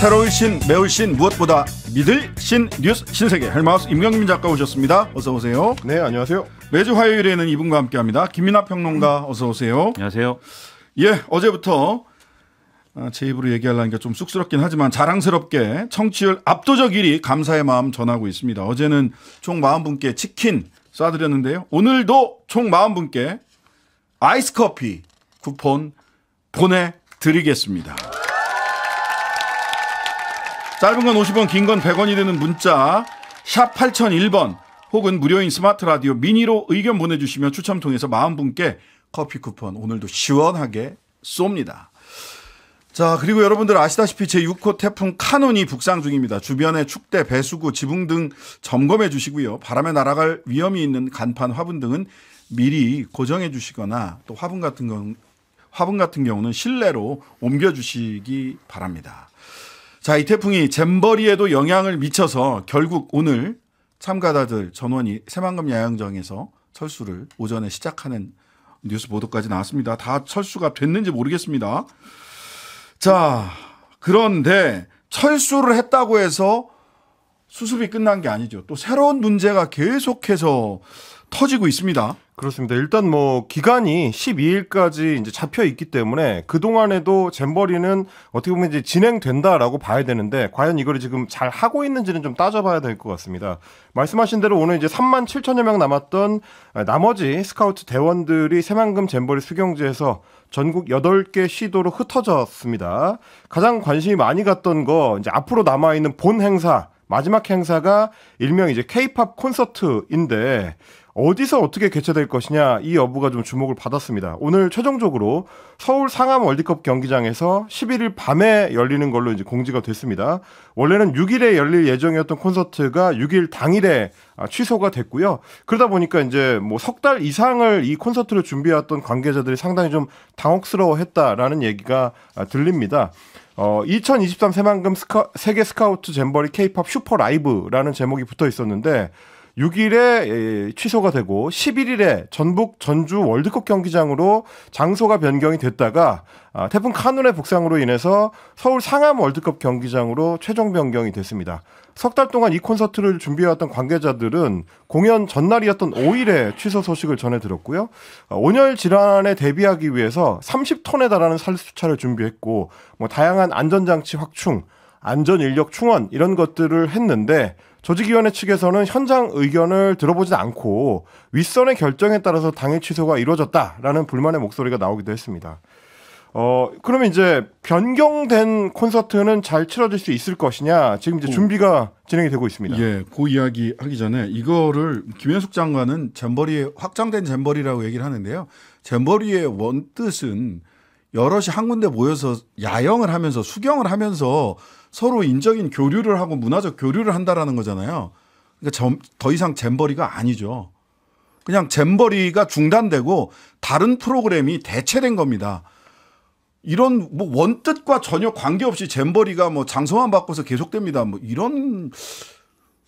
새로운 신, 매울 신, 무엇보다 믿을 신 뉴스 신세계 헬마우스 임경민 작가 오셨습니다. 어서 오세요. 네, 안녕하세요. 매주 화요일에는 이분과 함께합니다. 김민아 평론가 어서 오세요. 안녕하세요. 예, 어제부터 아, 제 입으로 얘기하려니까 좀 쑥스럽긴 하지만 자랑스럽게 청취율 압도적 1위 감사의 마음 전하고 있습니다. 어제는 총 40분께 치킨 쏴드렸는데요. 오늘도 총 40분께 아이스 커피 쿠폰 보내드리겠습니다. 짧은 건 50원, 긴 건 100원이 되는 문자 샵 8001번 혹은 무료인 스마트 라디오 미니로 의견 보내주시면 추첨 통해서 40분께 커피 쿠폰 오늘도 시원하게 쏩니다. 자, 그리고 여러분들 아시다시피 제6호 태풍 카논이 북상 중입니다. 주변의 축대, 배수구, 지붕 등 점검해 주시고요. 바람에 날아갈 위험이 있는 간판, 화분 등은 미리 고정해 주시거나 또 화분 같은 경 화분 같은 경우는 실내로 옮겨 주시기 바랍니다. 자, 이 태풍이 잼버리에도 영향을 미쳐서 결국 오늘 참가자들 전원이 새만금 야영장에서 철수를 오전에 시작하는 뉴스 보도까지 나왔습니다. 다 철수가 됐는지 모르겠습니다. 자, 그런데 철수를 했다고 해서 수습이 끝난 게 아니죠. 또 새로운 문제가 계속해서 터지고 있습니다. 그렇습니다. 일단 뭐 기간이 12일까지 이제 잡혀 있기 때문에 그 동안에도 잼버리는 어떻게 보면 이제 진행된다라고 봐야 되는데 과연 이걸 지금 잘 하고 있는지는 좀 따져봐야 될 것 같습니다. 말씀하신 대로 오늘 이제 3만 7천여 명 남았던 아, 나머지 스카우트 대원들이 새만금 잼버리 수경지에서 전국 8개 시도로 흩어졌습니다. 가장 관심이 많이 갔던 거 이제 앞으로 남아 있는 본 행사 마지막 행사가 일명 이제 케이팝 콘서트인데 어디서 어떻게 개최될 것이냐 이 여부가 좀 주목을 받았습니다. 오늘 최종적으로 서울 상암 월드컵 경기장에서 11일 밤에 열리는 걸로 이제 공지가 됐습니다. 원래는 6일에 열릴 예정이었던 콘서트가 6일 당일에 아, 취소가 됐고요. 그러다 보니까 이제 뭐 석 달 이상을 이 콘서트를 준비해왔던 관계자들이 상당히 좀 당혹스러워했다라는 얘기가 아, 들립니다. 어, 2023 새만금 스카, 세계 스카우트 잼버리 케이팝 슈퍼 라이브라는 제목이 붙어 있었는데 6일에 예, 예, 취소가 되고 11일에 전북 전주 월드컵 경기장으로 장소가 변경이 됐다가 아, 태풍 카눈의 북상으로 인해서 서울 상암 월드컵 경기장으로 최종 변경이 됐습니다. 석 달 동안 이 콘서트를 준비해왔던 관계자들은 공연 전날이었던 5일에 취소 소식을 전해 들었고요. 아, 온열 질환에 대비하기 위해서 30톤에 달하는 살수차를 준비했고 뭐 다양한 안전장치 확충, 안전 인력 충원 이런 것들을 했는데 조직위원회 측에서는 현장 의견을 들어보지 않고 윗선의 결정에 따라서 당일 취소가 이루어졌다라는 불만의 목소리가 나오기도 했습니다. 어, 그러면 이제 변경된 콘서트는 잘 치러질 수 있을 것이냐 지금 이제 준비가 진행이 되고 있습니다. 예, 그 이야기 하기 전에 이거를 김현숙 장관은 잼버리 확장된 잼버리라고 얘기를 하는데요. 잼버리의 원뜻은 여럿이 한 군데 모여서 야영을 하면서 수경을 하면서 서로 인적인 교류를 하고 문화적 교류를 한다라는 거잖아요. 그러니까 더 이상 잼버리가 아니죠. 그냥 잼버리가 중단되고 다른 프로그램이 대체된 겁니다. 이런 뭐 원뜻과 전혀 관계없이 잼버리가 뭐 장소만 바꿔서 계속됩니다. 뭐 이런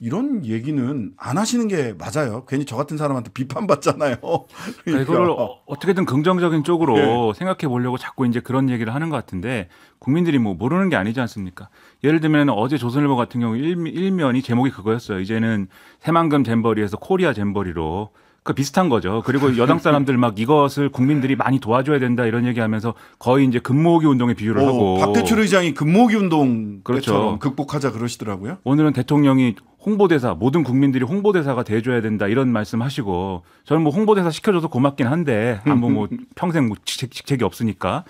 이런 얘기는 안 하시는 게 맞아요. 괜히 저 같은 사람한테 비판받잖아요. 그러니까 이거를 그러니까. 어, 떻게든 긍정적인 쪽으로 네. 생각해 보려고 자꾸 이제 그런 얘기를 하는 것 같은데 국민들이 뭐 모르는 게 아니지 않습니까? 예를 들면 어제 조선일보 같은 경우 일면이 제목이 그거였어요. 이제는 새만금 잼버리에서 코리아 잼버리로 그 비슷한 거죠. 그리고 여당 사람들 막 이것을 국민들이 많이 도와줘야 된다 이런 얘기하면서 거의 이제 금모기 운동에 비유를 오, 하고 박대출 의장이 금모기 운동 그렇죠. 극복하자 그러시더라고요. 오늘은 대통령이 홍보대사 모든 국민들이 홍보대사가 돼줘야 된다 이런 말씀하시고 저는 뭐 홍보대사 시켜줘서 고맙긴 한데 아무 뭐 평생 뭐 직책이 없으니까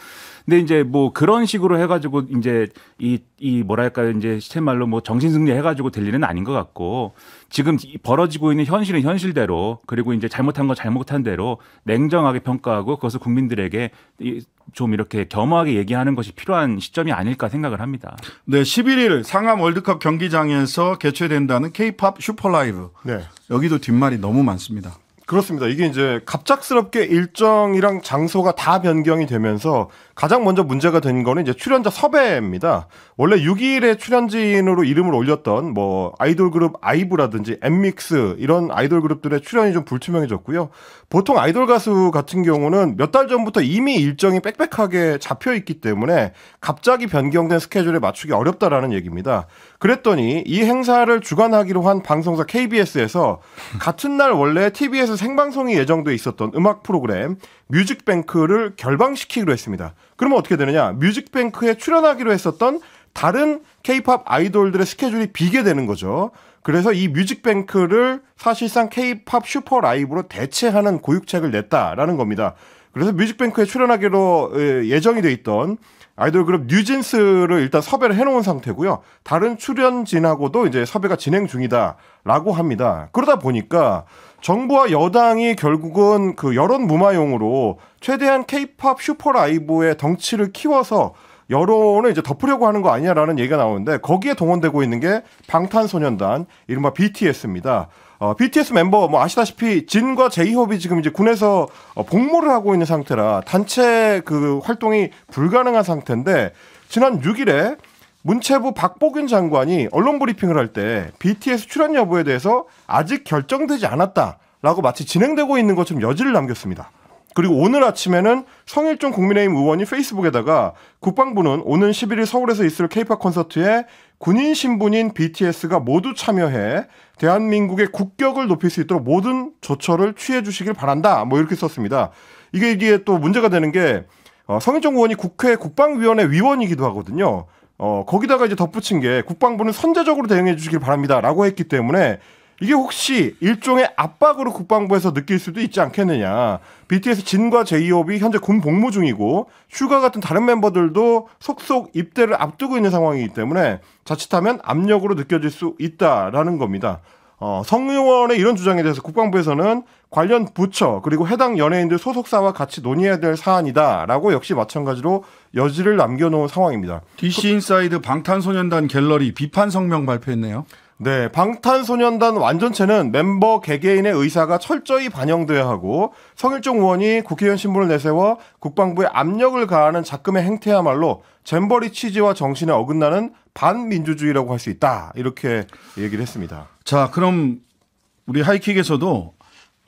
근데 이제 뭐 그런 식으로 해가지고 이제 이, 이 뭐랄까 이제 시체 말로 뭐 정신승리 해가지고 될 일은 아닌 것 같고 지금 벌어지고 있는 현실은 현실대로 그리고 이제 잘못한 건 잘못한 대로 냉정하게 평가하고 그것을 국민들에게 이좀 이렇게 겸허하게 얘기하는 것이 필요한 시점이 아닐까 생각을 합니다. 네, 11일 상암 월드컵 경기장에서 개최된다는 K-팝 슈퍼라이브. 네. 여기도 뒷말이 너무 많습니다. 그렇습니다. 이게 이제 갑작스럽게 일정이랑 장소가 다 변경이 되면서 가장 먼저 문제가 된 거는 이제 출연자 섭외입니다. 원래 6일에 출연진으로 이름을 올렸던 뭐 아이돌 그룹 아이브라든지 엠믹스 이런 아이돌 그룹들의 출연이 좀 불투명해졌고요. 보통 아이돌 가수 같은 경우는 몇 달 전부터 이미 일정이 빽빽하게 잡혀 있기 때문에 갑자기 변경된 스케줄에 맞추기 어렵다라는 얘기입니다. 그랬더니 이 행사를 주관하기로 한 방송사 KBS에서 같은 날 원래 TBS 생방송이 예정돼 있었던 음악 프로그램 뮤직뱅크를 결방시키기로 했습니다. 그러면 어떻게 되느냐? 뮤직뱅크에 출연하기로 했었던 다른 케이팝 아이돌들의 스케줄이 비게 되는 거죠. 그래서 이 뮤직뱅크를 사실상 케이팝 슈퍼 라이브로 대체하는 고육책을 냈다라는 겁니다. 그래서 뮤직뱅크에 출연하기로 예정이 돼 있던 아이돌 그룹 뉴진스를 일단 섭외를 해놓은 상태고요. 다른 출연진하고도 이제 섭외가 진행 중이다라고 합니다. 그러다 보니까 정부와 여당이 결국은 그 여론 무마용으로 최대한 케이팝 슈퍼라이브의 덩치를 키워서 여론을 이제 덮으려고 하는 거 아니냐라는 얘기가 나오는데 거기에 동원되고 있는 게 방탄소년단 이른바 BTS입니다. 어, BTS 멤버 뭐 아시다시피 진과 제이홉이 지금 이제 군에서 어, 복무를 하고 있는 상태라 단체 그 활동이 불가능한 상태인데 지난 6일에 문체부 박보균 장관이 언론 브리핑을 할 때 BTS 출연 여부에 대해서 아직 결정되지 않았다라고 마치 진행되고 있는 것처럼 여지를 남겼습니다. 그리고 오늘 아침에는 성일종 국민의힘 의원이 페이스북에다가 국방부는 오는 11일 서울에서 있을 케이팝 콘서트에 군인 신분인 BTS가 모두 참여해 대한민국의 국격을 높일 수 있도록 모든 조처를 취해 주시길 바란다. 뭐 이렇게 썼습니다. 이게 이게 또 문제가 되는 게 어, 성일종 의원이 국회 국방위원회 위원이기도 하거든요. 어, 거기다가 이제 덧붙인 게 국방부는 선제적으로 대응해 주시길 바랍니다. 라고 했기 때문에 이게 혹시 일종의 압박으로 국방부에서 느낄 수도 있지 않겠느냐. BTS 진과 제이홉이 현재 군 복무 중이고 슈가 같은 다른 멤버들도 속속 입대를 앞두고 있는 상황이기 때문에 자칫하면 압력으로 느껴질 수 있다라는 겁니다. 어, 성 의원의 이런 주장에 대해서 국방부에서는 관련 부처 그리고 해당 연예인들 소속사와 같이 논의해야 될 사안이다라고 역시 마찬가지로 여지를 남겨놓은 상황입니다. DC 인사이드 방탄소년단 갤러리 비판 성명 발표했네요. 네, 방탄소년단 완전체는 멤버 개개인의 의사가 철저히 반영돼야 하고 성일종 의원이 국회의원 신분을 내세워 국방부에 압력을 가하는 작금의 행태야말로 잼버리 취지와 정신에 어긋나는 반민주주의라고 할 수 있다 이렇게 얘기를 했습니다. 자, 그럼 우리 하이킥에서도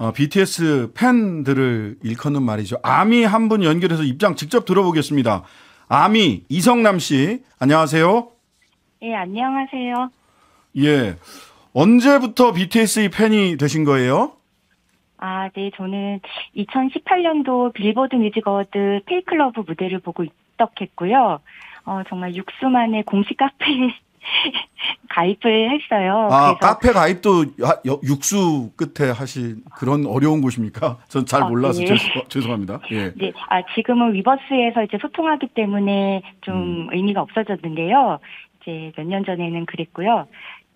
어, BTS 팬들을 일컫는 말이죠. 아미 한 분 연결해서 입장 직접 들어보겠습니다. 아미 이성남 씨, 안녕하세요. 예, 네, 안녕하세요. 예. 언제부터 BTS의 팬이 되신 거예요? 아, 네, 저는 2018년도 빌보드 뮤직 어워드 페이클럽 무대를 보고 입덕했고요. 어, 정말 육수만의 공식 카페 가입을 했어요. 아, 카페 가입도 육수 끝에 하신 그런 어려운 곳입니까? 전잘 아, 몰라서 아, 예. 죄송, 합니다 예. 네, 아, 지금은 위버스에서 이제 소통하기 때문에 좀 음. 의미가 없어졌는데요. 이제 몇 년 전에는 그랬고요.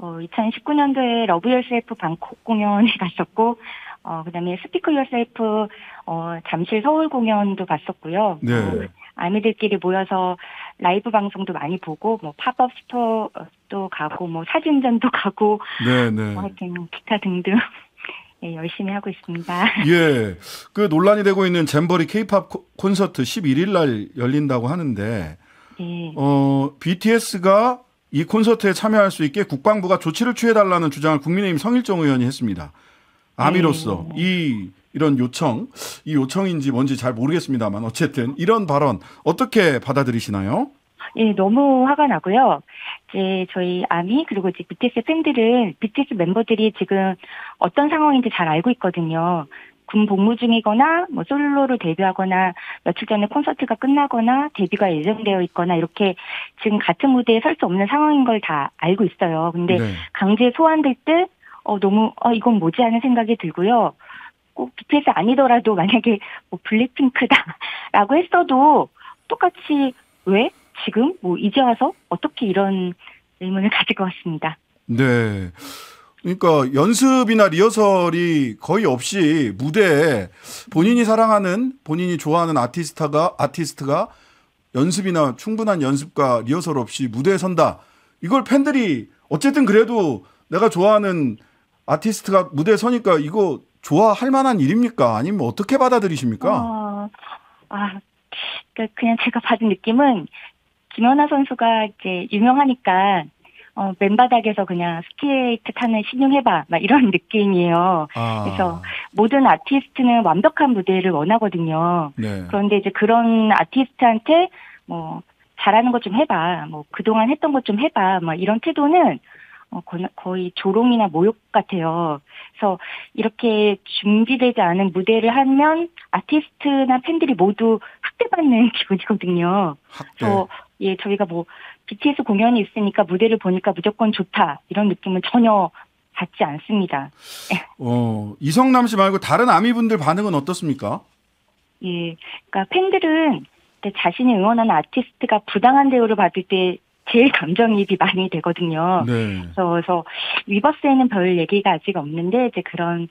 어, 2019년도에 러브 열셀프 방콕 공연에 갔었고, 어, 그 다음에 스피크 열셀프, 어, 잠실 서울 공연도 갔었고요 네. 어, 아미들끼리 모여서 라이브 방송도 많이 보고 뭐 팝업 스토어도 가고 뭐 사진전도 가고 네네. 네. 뭐 하여튼 기타 등등 예, 열심히 하고 있습니다. 예. 그 논란이 되고 있는 잼버리 케이팝 콘서트 11일 날 열린다고 하는데 예. 어, BTS가 이 콘서트에 참여할 수 있게 국방부가 조치를 취해 달라는 주장을 국민의힘 성일정 의원이 했습니다. 아미로서 음. 이 이런 요청, 이 요청인지 뭔지 잘 모르겠습니다만 어쨌든 이런 발언 어떻게 받아들이시나요? 예, 너무 화가 나고요. 이제 저희 아미 그리고 이제 BTS 팬들은 BTS 멤버들이 지금 어떤 상황인지 잘 알고 있거든요. 군 복무 중이거나 뭐 솔로로 데뷔하거나 며칠 전에 콘서트가 끝나거나 데뷔가 예정되어 있거나 이렇게 지금 같은 무대에 설 수 없는 상황인 걸 다 알고 있어요. 근데 네. 강제 소환될 때 어, 너무, 어, 이건 뭐지 하는 생각이 들고요. 꼭 BTS 아니더라도 만약에 뭐 블랙핑크다라고 했어도 똑같이 왜? 지금? 뭐 이제 와서? 어떻게 이런 의문을 가질 것 같습니다. 네. 그러니까 연습이나 리허설이 거의 없이 무대에 본인이 사랑하는 본인이 좋아하는 아티스트가 아티스트가 연습이나 충분한 연습과 리허설 없이 무대에 선다. 이걸 팬들이 어쨌든 그래도 내가 좋아하는 아티스트가 무대에 서니까 이거 좋아할 만한 일입니까? 아니면 어떻게 받아들이십니까? 어, 아, 그 그냥 제가 받은 느낌은 김연아 선수가 이제 유명하니까 어, 맨바닥에서 그냥 스케이트 타는 신용해봐 막 이런 느낌이에요. 아. 그래서 모든 아티스트는 완벽한 무대를 원하거든요. 네. 그런데 이제 그런 아티스트한테 뭐 잘하는 것 좀 해봐, 뭐 그동안 했던 것 좀 해봐, 막 뭐 이런 태도는 어, 거의, 거의 조롱이나 모욕 같아요. 그래서 이렇게 준비되지 않은 무대를 하면 아티스트나 팬들이 모두 학대받는 기분이거든요. 학대. 그래서 예, 저희가 뭐 BTS 공연이 있으니까 무대를 보니까 무조건 좋다 이런 느낌은 전혀 받지 않습니다. 예. 어, 이성남 씨 말고 다른 아미분들 반응은 어떻습니까? 예, 그러니까 팬들은 자신이 응원하는 아티스트가 부당한 대우를 받을 때 제일 감정이입이 많이 되거든요. 네. 그래서, 그래서 위버스에는 별 얘기가 아직 없는데 이제 그런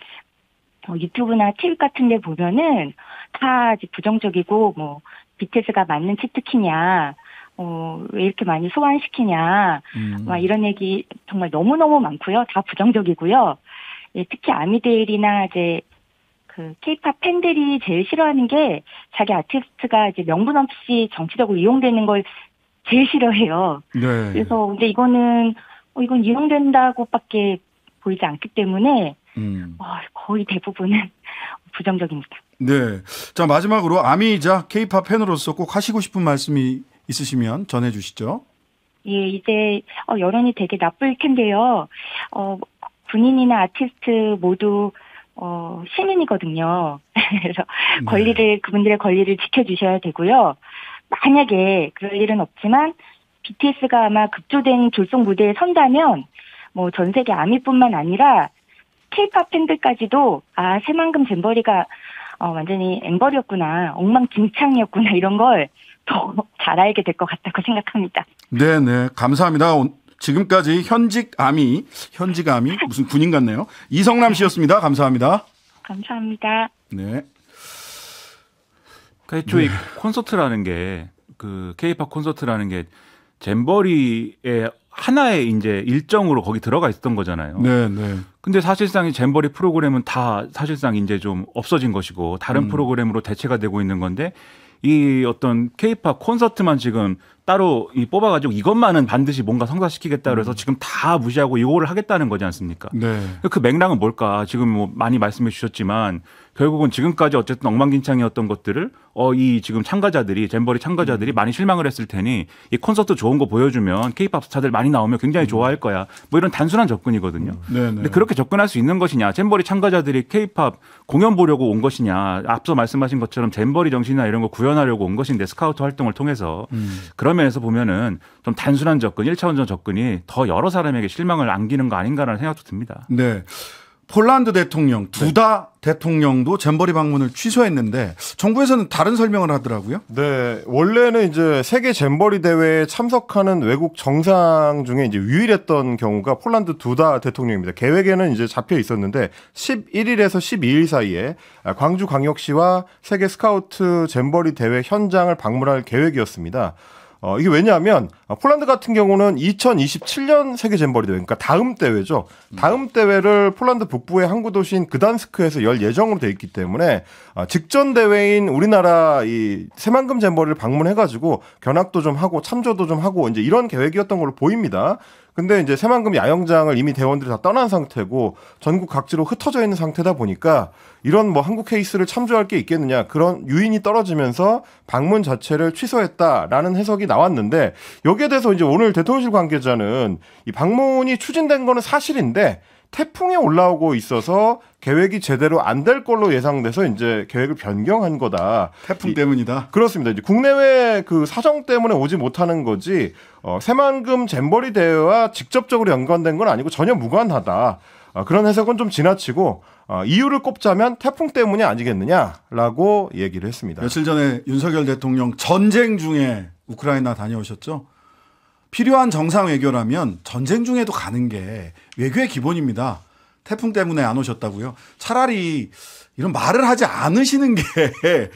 뭐 유튜브나 팁 같은 데 보면은 다 이제 부정적이고 뭐 BTS가 맞는 치트키냐 어, 왜 이렇게 많이 소환시키냐, 음. 막 이런 얘기 정말 너무너무 많고요. 다 부정적이고요. 예, 특히 아미데일이나 이제 그 케이팝 팬들이 제일 싫어하는 게 자기 아티스트가 이제 명분 없이 정치적으로 이용되는 걸 제일 싫어해요. 네. 그래서 근데 이거는 어, 이건 이용된다고밖에 보이지 않기 때문에 음. 어, 거의 대부분은 부정적입니다. 네. 자 마지막으로 아미이자 케이팝 팬으로서 꼭 하시고 싶은 말씀이 있으시면 전해주시죠. 예, 이제 어, 여론이 되게 나쁠 텐데요. 어, 군인이나 아티스트 모두 어, 시민이거든요. 그래서 네. 권리를 그분들의 권리를 지켜주셔야 되고요. 만약에 그럴 일은 없지만 BTS가 아마 급조된 졸속 무대에 선다면 뭐 전 세계 아미뿐만 아니라 k 팝 팬들까지도 아 새만금 잼버리가 어, 완전히 엠버리였구나 엉망진창이었구나 이런 걸 더 잘 알게 될 것 같다고 생각합니다. 네네 감사합니다. 지금까지 현직 아미 현직 아미 무슨 군인 같네요. 이성남 씨였습니다. 감사합니다. 감사합니다. 네. 그러니까 애초에 네. 그 콘서트라는 게그 케이팝 콘서트라는 게 잼버리의 하나의 이제 일정으로 거기 들어가 있었던 거잖아요. 네, 네. 근데 사실상 잼버리 프로그램은 다 사실상 이제 좀 없어진 것이고 다른 음. 프로그램으로 대체가 되고 있는 건데 이 어떤 케이팝 콘서트만 지금 따로 이 뽑아가지고 이것만은 반드시 뭔가 성사시키겠다 그래서 음. 지금 다 무시하고 이거를 하겠다는 거지 않습니까? 네. 그 맥락은 뭘까? 지금 뭐 많이 말씀해 주셨지만 결국은 지금까지 어쨌든 엉망진창이었던 것들을 어 이 지금 참가자들이 잼버리 참가자들이 많이 실망을 했을 테니 이 콘서트 좋은 거 보여주면 케이팝 스타들 많이 나오면 굉장히 음. 좋아할 거야 뭐 이런 단순한 접근이거든요. 네네. 음. 네. 근데 그렇게 접근할 수 있는 것이냐 잼버리 참가자들이 케이팝 공연 보려고 온 것이냐 앞서 말씀하신 것처럼 잼버리 정신이나 이런 거 구현하려고 온 것인데 스카우트 활동을 통해서 음. 그런 면에서 보면은 좀 단순한 접근, 1차원적 접근이 더 여러 사람에게 실망을 안기는 거 아닌가라는 생각도 듭니다. 네. 폴란드 대통령 네. 두다 네. 대통령도 잼버리 방문을 취소했는데 정부에서는 다른 설명을 하더라고요. 네, 원래는 이제 세계 잼버리 대회에 참석하는 외국 정상 중에 이제 유일했던 경우가 폴란드 두다 대통령입니다. 계획에는 이제 잡혀 있었는데 11일에서 12일 사이에 광주광역시와 세계 스카우트 잼버리 대회 현장을 방문할 계획이었습니다. 어, 이게 왜냐하면 아, 폴란드 같은 경우는 2027년 세계 잼버리 대회, 그러니까 다음 대회죠. 다음 대회를 폴란드 북부의 항구 도시인 그단스크에서 열 예정으로 돼 있기 때문에 아, 직전 대회인 우리나라 이 새만금 잼버리를 방문해가지고 견학도 좀 하고 참조도 좀 하고 이제 이런 계획이었던 걸로 보입니다. 근데 이제 새만금 야영장을 이미 대원들이 다 떠난 상태고 전국 각지로 흩어져 있는 상태다 보니까 이런 뭐 한국 케이스를 참조할 게 있겠느냐 그런 유인이 떨어지면서 방문 자체를 취소했다라는 해석이 나왔는데 여기 여기에 대해서 이제 오늘 대통령실 관계자는 이 방문이 추진된 거는 사실인데 태풍이 올라오고 있어서 계획이 제대로 안 될 걸로 예상돼서 이제 계획을 변경한 거다. 태풍 때문이다. 이, 그렇습니다. 이제 국내외 그 사정 때문에 오지 못하는 거지 어, 새만금 잼버리 대회와 직접적으로 연관된 건 아니고 전혀 무관하다. 어, 그런 해석은 좀 지나치고 어, 이유를 꼽자면 태풍 때문이 아니겠느냐라고 얘기를 했습니다. 며칠 전에 윤석열 대통령 전쟁 중에 우크라이나 다녀오셨죠? 필요한 정상 외교라면 전쟁 중에도 가는 게 외교의 기본입니다. 태풍 때문에 안 오셨다고요? 차라리 이런 말을 하지 않으시는 게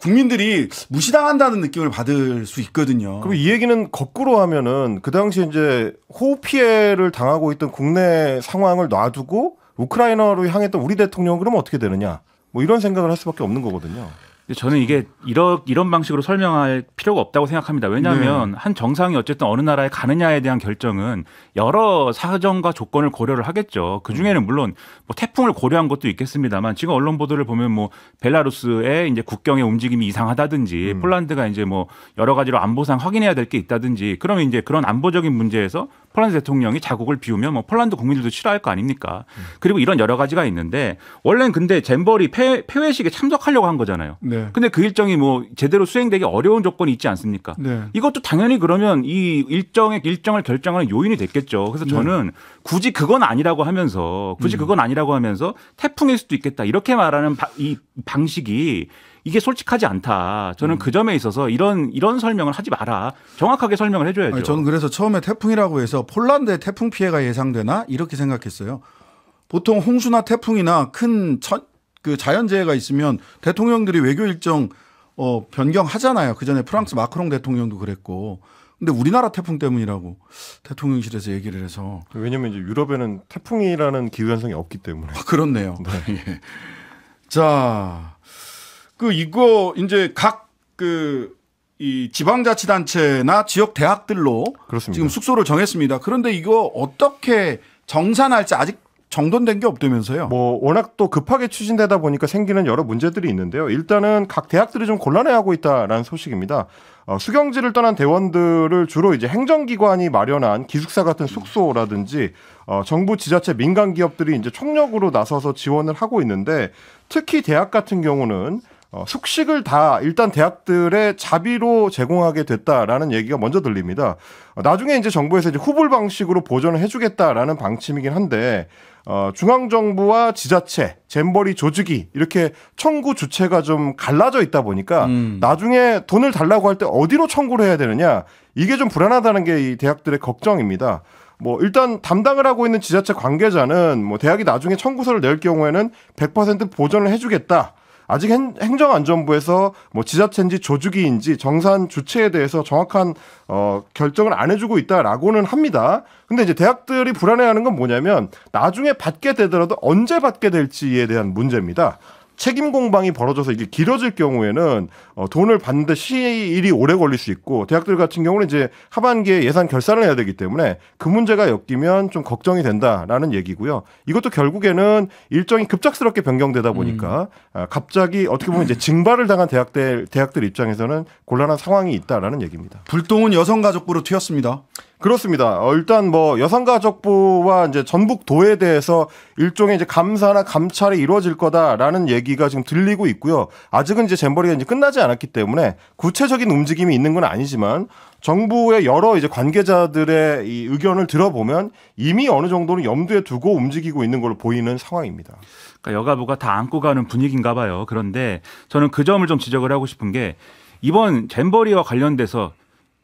국민들이 무시당한다는 느낌을 받을 수 있거든요. 그럼 이 얘기는 거꾸로 하면은 그 당시 이제 호우 피해를 당하고 있던 국내 상황을 놔두고 우크라이나로 향했던 우리 대통령 그러면 어떻게 되느냐? 뭐 이런 생각을 할 수밖에 없는 거거든요. 저는 이게 이런 이런 방식으로 설명할 필요가 없다고 생각합니다. 왜냐하면 네. 한 정상이 어쨌든 어느 나라에 가느냐에 대한 결정은 여러 사정과 조건을 고려를 하겠죠. 그 중에는 음. 물론 뭐 태풍을 고려한 것도 있겠습니다만 지금 언론 보도를 보면 뭐 벨라루스의 이제 국경의 움직임이 이상하다든지 음. 폴란드가 이제 뭐 여러 가지로 안보상 확인해야 될 게 있다든지 그러면 이제 그런 안보적인 문제에서 폴란드 대통령이 자국을 비우면 뭐 폴란드 국민들도 싫어할 거 아닙니까? 음. 그리고 이런 여러 가지가 있는데 원래는 근데 잼벌이 폐, 회식에 참석하려고 한 거잖아요. 네. 근데 그 일정이 뭐 제대로 수행되기 어려운 조건이 있지 않습니까? 네. 이것도 당연히 그러면 이 일정의 일정을 결정하는 요인이 됐겠죠. 그래서 네. 저는 네. 굳이 그건 아니라고 하면서 굳이 음. 그건 아니라고 하면서 태풍일 수도 있겠다 이렇게 말하는 바, 이 방식이 이게 솔직하지 않다. 저는 음. 그 점에 있어서 이런 이런 설명을 하지 마라. 정확하게 설명을 해줘야죠. 아니, 저는 그래서 처음에 태풍이라고 해서 폴란드에 태풍 피해가 예상되나 이렇게 생각했어요. 보통 홍수나 태풍이나 큰그 자연재해가 있으면 대통령들이 외교 일정 어, 변경하잖아요. 그 전에 프랑스 마크롱 대통령도 그랬고. 근데 우리나라 태풍 때문이라고 대통령실에서 얘기를 해서 왜냐면 이제 유럽에는 태풍이라는 기후 현상이 없기 때문에 아, 그렇네요. 네. 예. 자, 그 이거 이제 각 그 이 지방자치단체나 지역 대학들로 그렇습니다. 지금 숙소를 정했습니다. 그런데 이거 어떻게 정산할지 아직 정돈된 게 없다면서요? 뭐 워낙 또 급하게 추진되다 보니까 생기는 여러 문제들이 있는데요. 일단은 각 대학들이 좀 곤란해하고 있다라는 소식입니다. 어, 수경지를 떠난 대원들을 주로 이제 행정기관이 마련한 기숙사 같은 숙소라든지 어, 정부 지자체 민간 기업들이 이제 총력으로 나서서 지원을 하고 있는데 특히 대학 같은 경우는 어, 숙식을 다 일단 대학들의 자비로 제공하게 됐다라는 얘기가 먼저 들립니다. 어, 나중에 이제 정부에서 이제 후불 방식으로 보전을 해주겠다라는 방침이긴 한데 어, 중앙정부와 지자체, 잼버리 조직이 이렇게 청구 주체가 좀 갈라져 있다 보니까 음. 나중에 돈을 달라고 할 때 어디로 청구를 해야 되느냐 이게 좀 불안하다는 게 이 대학들의 걱정입니다. 뭐 일단 담당을 하고 있는 지자체 관계자는 뭐 대학이 나중에 청구서를 낼 경우에는 100% 보전을 해주겠다. 아직 행정안전부에서 뭐 지자체인지 조주기인지 정산 주체에 대해서 정확한 어, 결정을 안 해주고 있다라고는 합니다. 근데 이제 대학들이 불안해하는 건 뭐냐면 나중에 받게 되더라도 언제 받게 될지에 대한 문제입니다. 책임 공방이 벌어져서 이게 길어질 경우에는 어, 돈을 받는데 시일이 오래 걸릴 수 있고 대학들 같은 경우는 이제 하반기에 예산 결산을 해야 되기 때문에 그 문제가 엮이면 좀 걱정이 된다라는 얘기고요. 이것도 결국에는 일정이 급작스럽게 변경되다 보니까 음. 아, 갑자기 어떻게 보면 이제 징발을 당한 대학들 대학들 입장에서는 곤란한 상황이 있다라는 얘기입니다. 불똥은 여성가족부로 튀었습니다. 그렇습니다. 어, 일단 뭐 여성가족부와 이제 전북도에 대해서 일종의 이제 감사나 감찰이 이루어질 거다라는 얘기가 지금 들리고 있고요. 아직은 이제 잼버리가 이제 끝나지 않았기 때문에 구체적인 움직임이 있는 건 아니지만 정부의 여러 이제 관계자들의 이 의견을 들어보면 이미 어느 정도는 염두에 두고 움직이고 있는 걸로 보이는 상황입니다. 그러니까 여가부가 다 안고 가는 분위기인가 봐요. 그런데 저는 그 점을 좀 지적을 하고 싶은 게 이번 잼버리와 관련돼서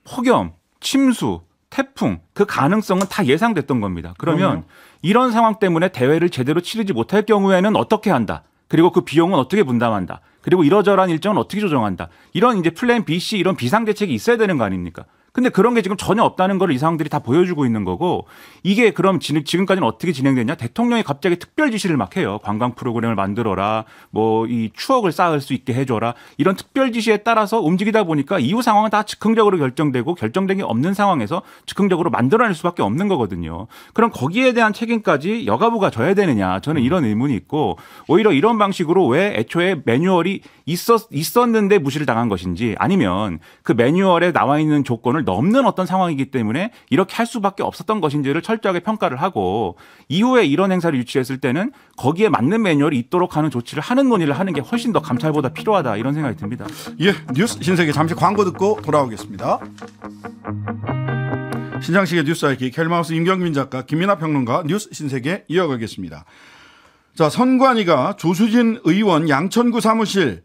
폭염, 침수 태풍 그 가능성은 다 예상됐던 겁니다. 그러면 그럼요. 이런 상황 때문에 대회를 제대로 치르지 못할 경우에는 어떻게 한다. 그리고 그 비용은 어떻게 분담한다. 그리고 이러저러한 일정은 어떻게 조정한다. 이런 이제 플랜 B, C 이런 비상 대책이 있어야 되는 거 아닙니까? 근데 그런 게 지금 전혀 없다는 걸이 상황들이 다 보여주고 있는 거고 이게 그럼 지금까지는 어떻게 진행됐냐? 대통령이 갑자기 특별 지시를 막 해요. 관광 프로그램을 만들어라. 뭐 이 추억을 쌓을 수 있게 해줘라. 이런 특별 지시에 따라서 움직이다 보니까 이후 상황은 다 즉흥적으로 결정되고 결정된 게 없는 상황에서 즉흥적으로 만들어낼 수밖에 없는 거거든요. 그럼 거기에 대한 책임까지 여가부가 져야 되느냐? 저는 이런 의문이 있고 오히려 이런 방식으로 왜 애초에 매뉴얼이 있었 있었는데 무시를 당한 것인지 아니면 그 매뉴얼에 나와 있는 조건을 넘는 어떤 상황이기 때문에 이렇게 할 수밖에 없었던 것인지를 철저하게 평가를 하고 이후에 이런 행사를 유치했을 때는 거기에 맞는 매뉴얼이 있도록 하는 조치를 하는 논의를 하는 게 훨씬 더 감찰보다 필요하다 이런 생각이 듭니다. 예, 뉴스 신세계 잠시 광고 듣고 돌아오겠습니다. 신장식의 뉴스 알기 켈마우스 임경민 작가 김민아 평론가 뉴스 신세계 이어가겠습니다. 자, 선관위가 조수진 의원 양천구 사무실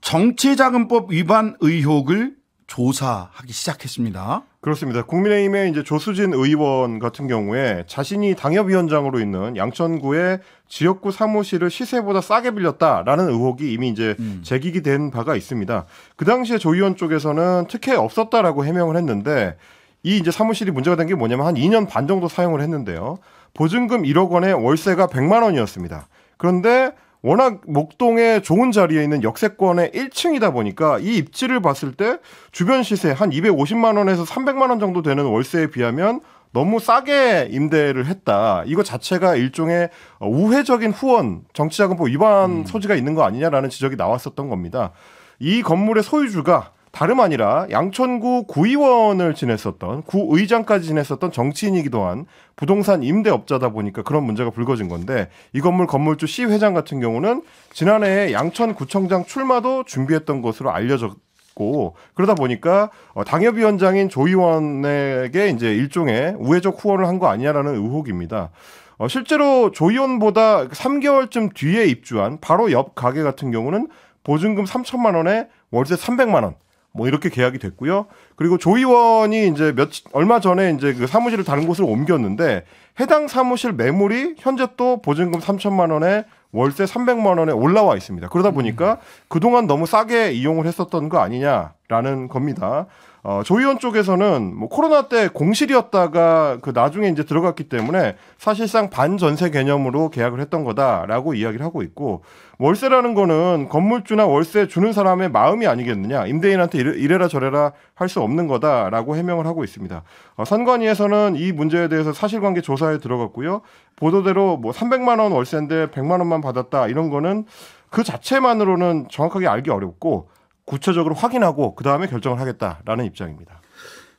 정치자금법 위반 의혹을 조사하기 시작했습니다. 그렇습니다. 국민의힘의 이제 조수진 의원 같은 경우에 자신이 당협위원장으로 있는 양천구의 지역구 사무실을 시세보다 싸게 빌렸다라는 의혹이 이미 이제 음. 제기가 된 바가 있습니다. 그 당시에 조 의원 쪽에서는 특혜 없었다라고 해명을 했는데 이 이제 사무실이 문제가 된 게 뭐냐면 한 2년 반 정도 사용을 했는데요. 보증금 1억 원에 월세가 100만 원이었습니다. 그런데 워낙 목동의 좋은 자리에 있는 역세권의 1층이다 보니까 이 입지를 봤을 때 주변 시세 한 250만 원에서 300만 원 정도 되는 월세에 비하면 너무 싸게 임대를 했다. 이거 자체가 일종의 우회적인 후원, 정치자금법 위반 음. 소지가 있는 거 아니냐라는 지적이 나왔었던 겁니다. 이 건물의 소유주가 다름 아니라 양천구 구의원을 지냈었던 구의장까지 지냈었던 정치인이기도 한 부동산 임대업자다 보니까 그런 문제가 불거진 건데 이 건물 건물주 시 회장 같은 경우는 지난해 양천구청장 출마도 준비했던 것으로 알려졌 고 그러다 보니까 어, 당협위원장인 조 의원에게 이제 일종의 우회적 후원을 한 거 아니냐라는 의혹입니다. 어, 실제로 조 의원보다 3개월쯤 뒤에 입주한 바로 옆 가게 같은 경우는 보증금 3천만 원에 월세 300만 원뭐 이렇게 계약이 됐고요. 그리고 조 의원이 이제 몇 얼마 전에 이제 그 사무실을 다른 곳으로 옮겼는데 해당 사무실 매물이 현재 또 보증금 3천만 원에 월세 300만 원에 올라와 있습니다. 그러다 보니까 음. 그동안 너무 싸게 이용을 했었던 거 아니냐라는 겁니다. 어, 조 의원 쪽에서는 뭐 코로나 때 공실이었다가 그 나중에 이제 들어갔기 때문에 사실상 반전세 개념으로 계약을 했던 거다라고 이야기를 하고 있고 뭐 월세라는 거는 건물주나 월세 주는 사람의 마음이 아니겠느냐 임대인한테 이래, 라 저래라 할 수 없는 거다라고 해명을 하고 있습니다. 어, 선관위에서는 이 문제에 대해서 사실관계 조사에 들어갔고요 보도대로 뭐 300만 원 월세인데 100만 원만 받았다 이런 거는 그 자체만으로는 정확하게 알기 어렵고 구체적으로 확인하고 그 다음에 결정을 하겠다라는 입장입니다.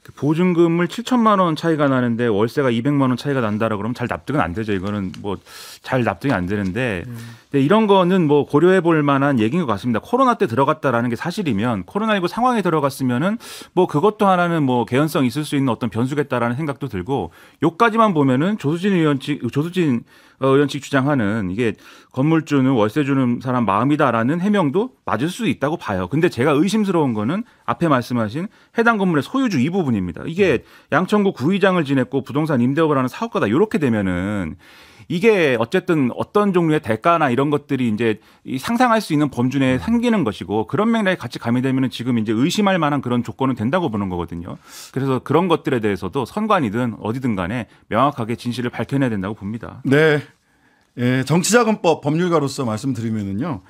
그 보증금을 7천만 원 차이가 나는데 월세가 200만 원 차이가 난다라 그러면 잘 납득은 안 되죠. 이거는 뭐 잘 납득이 안 되는데 음. 네, 이런 거는 뭐 고려해 볼 만한 얘기인 것 같습니다. 코로나 때 들어갔다라는 게 사실이면 코로나19 상황에 들어갔으면은 뭐 그것도 하나는 뭐 개연성 있을 수 있는 어떤 변수겠다라는 생각도 들고 요까지만 보면은 조수진 의원 측, 조수진 어, 의원직 주장하는 이게 건물주는 월세 주는 사람 마음이다라는 해명도 맞을 수 있다고 봐요. 근데 제가 의심스러운 거는 앞에 말씀하신 해당 건물의 소유주 이 부분입니다. 이게 네. 양천구 구의장을 지냈고 부동산 임대업을 하는 사업가다 이렇게 되면은 이게 어쨌든 어떤 종류의 대가나 이런 것들이 이제 상상할 수 있는 범주 내에 음. 생기는 것이고 그런 맥락에 같이 가미되면 지금 이제 의심할 만한 그런 조건은 된다고 보는 거거든요. 그래서 그런 것들에 대해서도 선관이든 어디든 간에 명확하게 진실을 밝혀내야 된다고 봅니다. 네. 예, 정치자금법 법률가로서 말씀드리면은요.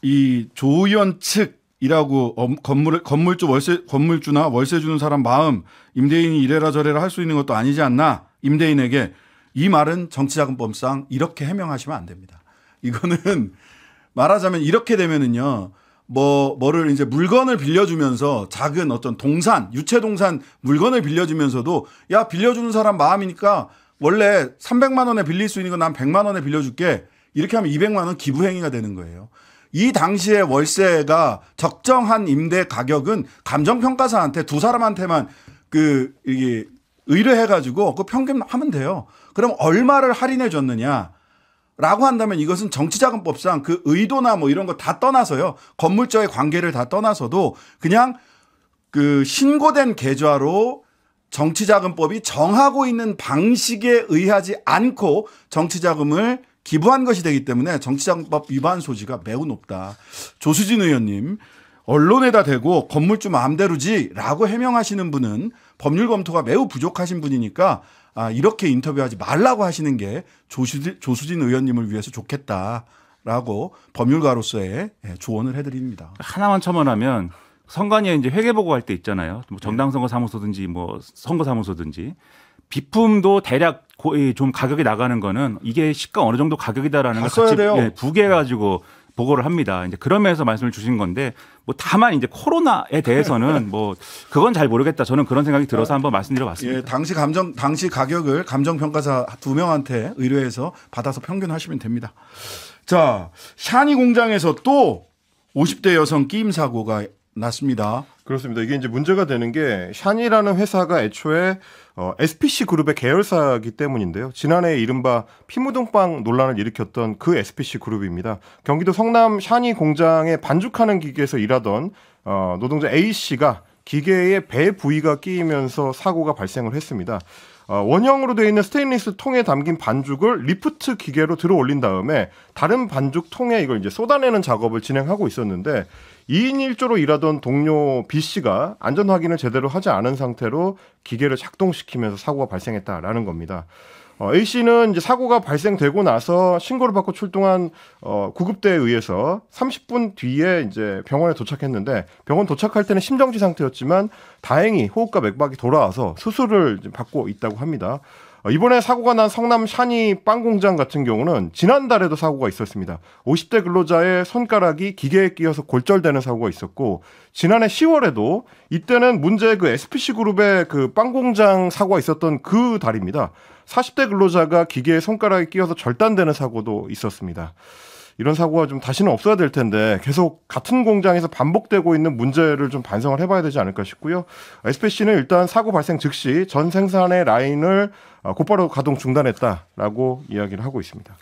이조 의원 측 이라고 건물 건물주 월세 건물주나 월세 주는 사람 마음 임대인이 이래라 저래라 할 수 있는 것도 아니지 않나 임대인에게 이 말은 정치자금법상 이렇게 해명하시면 안 됩니다. 이거는 말하자면 이렇게 되면은요. 뭐 뭐를 이제 물건을 빌려주면서 작은 어떤 동산 유채 동산 물건을 빌려주면서도 야 빌려주는 사람 마음이니까 원래 300만 원에 빌릴 수 있는 건난 100만 원에 빌려줄게 이렇게 하면 200만 원 기부 행위가 되는 거예요. 이 당시에 월세가 적정한 임대 가격은 감정평가사한테 두 사람한테만 그 이게 의뢰해가지고 그 평균 하면 돼요. 그럼 얼마를 할인해 줬느냐? 라고 한다면 이것은 정치자금법상 그 의도나 뭐 이런 거 다 떠나서요. 건물주와의 관계를 다 떠나서도 그냥 그 신고된 계좌로 정치자금법이 정하고 있는 방식에 의하지 않고 정치자금을 기부한 것이 되기 때문에 정치자금법 위반 소지가 매우 높다. 조수진 의원님, 언론에다 대고 건물주 마음대로지라고 해명하시는 분은 법률 검토가 매우 부족하신 분이니까 아, 이렇게 인터뷰하지 말라고 하시는 게 조수진, 조수진 의원님을 위해서 좋겠다라고 법률가로서의 예, 조언을 해드립니다. 하나만 첨언하면 선관위에 이제 회계보고 할 때 있잖아요. 뭐 네. 정당선거사무소든지 뭐 선거사무소든지 비품도 대략 거좀 가격이 나가는 거는 이게 시가 어느 정도 가격이다라는 걸 같이 돼요. 예, 부개가지고 네. 보고를 합니다. 이제 그러면서 말씀을 주신 건데 뭐 다만 이제 코로나에 대해서는 뭐 그건 잘 모르겠다. 저는 그런 생각이 들어서 한번 말씀드려봤습니다. 예, 당시 감정 당시 가격을 감정 평가사 두 명한테 의뢰해서 받아서 평균하시면 됩니다. 자, 샤니 공장에서 또 50대 여성 끼임 사고가 났습니다. 그렇습니다. 이게 이제 문제가 되는 게 샤니라는 회사가 애초에 어, SPC 그룹의 계열사이기 때문인데요. 지난해 이른바 피무동빵 논란을 일으켰던 그 SPC 그룹입니다. 경기도 성남 샤니 공장에 반죽하는 기계에서 일하던 어, 노동자 A 씨가 기계에배 부위가 끼이면서 사고가 발생을 했습니다. 어, 원형으로 되어 있는 스테인리스 통에 담긴 반죽을 리프트 기계로 들어 올린 다음에 다른 반죽 통에 이걸 이제 쏟아내는 작업을 진행하고 있었는데 2인 1조로 일하던 동료 B 씨가 안전 확인을 제대로 하지 않은 상태로 기계를 작동시키면서 사고가 발생했다라는 겁니다. 어, A 씨는 이제 사고가 발생되고 나서 신고를 받고 출동한 어, 구급대에 의해서 30분 뒤에 이제 병원에 도착했는데 병원 도착할 때는 심정지 상태였지만 다행히 호흡과 맥박이 돌아와서 수술을 받고 있다고 합니다. 어, 이번에 사고가 난 성남 샤니 빵 공장 같은 경우는 지난달에도 사고가 있었습니다. 50대 근로자의 손가락이 기계에 끼어서 골절되는 사고가 있었고 지난해 10월에도 이때는 문제 그 SPC 그룹의 그빵 공장 사고가 있었던 그 달입니다. 40대 근로자가 기계에 손가락이 끼어서 절단되는 사고도 있었습니다. 이런 사고가 좀 다시는 없어야 될 텐데 계속 같은 공장에서 반복되고 있는 문제를 좀 반성을 해봐야 되지 않을까 싶고요. SPC는 일단 사고 발생 즉시 전 생산의 라인을 어, 곧바로 가동 중단했다라고 이야기를 하고 있습니다.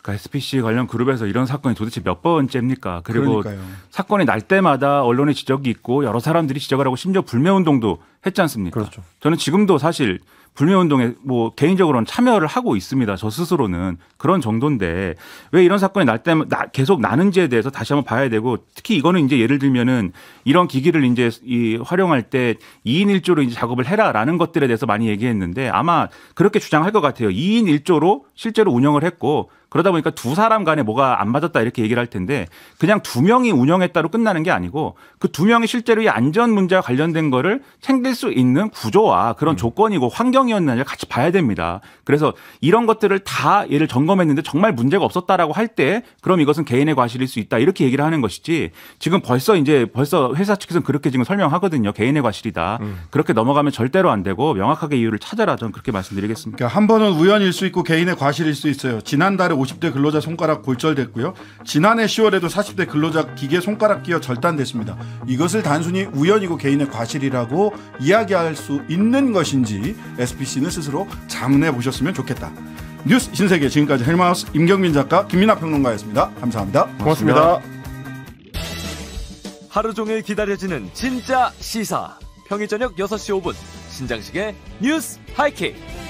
그러니까 SPC 관련 그룹에서 이런 사건이 도대체 몇 번째입니까? 그리고 그러니까요. 사건이 날 때마다 언론의 지적이 있고 여러 사람들이 지적을 하고 심지어 불매운동도 했지 않습니까? 그렇죠. 저는 지금도 사실 불매운동에 뭐 개인적으로는 참여를 하고 있습니다. 저 스스로는 그런 정도인데 왜 이런 사건이 날 때면 계속 나는지에 대해서 다시 한번 봐야 되고 특히 이거는 이제 예를 들면은 이런 기기를 이제 이 활용할 때 2인 1조로 이제 작업을 해라라는 것들에 대해서 많이 얘기했는데 아마 그렇게 주장할 것 같아요. 2인 1조로 실제로 운영을 했고 그러다 보니까 두 사람 간에 뭐가 안 맞았다 이렇게 얘기를 할 텐데 그냥 두 명이 운영했다로 끝나는 게 아니고 그 두 명이 실제로 이 안전 문제와 관련된 거를 챙길 수 있는 구조와 그런 음. 조건이고 환경이었느냐를 같이 봐야 됩니다. 그래서 이런 것들을 다 얘를 점검했는데 정말 문제가 없었다라고 할 때 그럼 이것은 개인의 과실일 수 있다 이렇게 얘기를 하는 것이지 지금 벌써 이제 벌써 회사 측에서는 그렇게 지금 설명하거든요. 개인의 과실이다. 음. 그렇게 넘어가면 절대로 안 되고 명확하게 이유를 찾아라 저는 그렇게 말씀드리겠습니다. 그러니까 한 번은 우연일 수 있고 개인의 과실일 수 있어요. 지난달에 50대 근로자 손가락 골절됐고요. 지난해 10월에도 40대 근로자 기계 손가락 끼어 절단됐습니다. 이것을 단순히 우연이고 개인의 과실이라고 이야기할 수 있는 것인지 SPC는 스스로 자문해 보셨으면 좋겠다. 뉴스 신세계 지금까지 헬마우스 임경민 작가 김민아 평론가였습니다. 감사합니다. 고맙습니다. 고맙습니다. 하루 종일 기다려지는 진짜 시사. 평일 저녁 6시 5분 신장식의 뉴스 하이킥.